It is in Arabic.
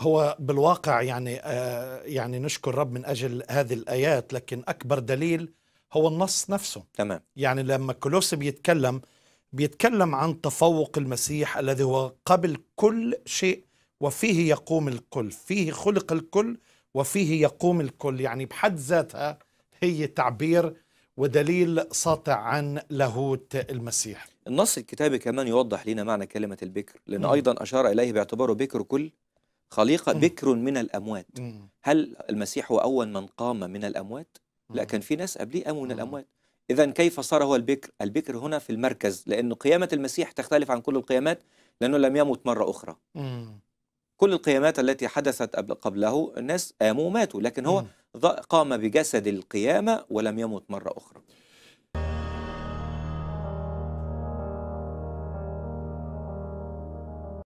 هو بالواقع يعني آه، يعني نشكر رب من اجل هذه الايات لكن اكبر دليل هو النص نفسه تمام يعني لما كلوسي بيتكلم بيتكلم عن تفوق المسيح الذي هو قبل كل شيء وفيه يقوم الكل فيه خلق الكل وفيه يقوم الكل يعني بحد ذاتها هي تعبير ودليل ساطع عن لاهوت المسيح النص الكتابي كمان يوضح لنا معنى كلمة البكر لأن نعم. أيضا أشار إليه باعتباره بكر كل خليقة بكر من الأموات هل المسيح هو أول من قام من الأموات؟ لا كان في ناس قبليه قاموا من الأموات إذا كيف صار هو البكر؟ البكر هنا في المركز لأن قيامة المسيح تختلف عن كل القيامات لأنه لم يمت مرة أخرى كل القيامات التي حدثت قبله الناس قاموا وماتوا لكن هو قام بجسد القيامة ولم يمت مرة أخرى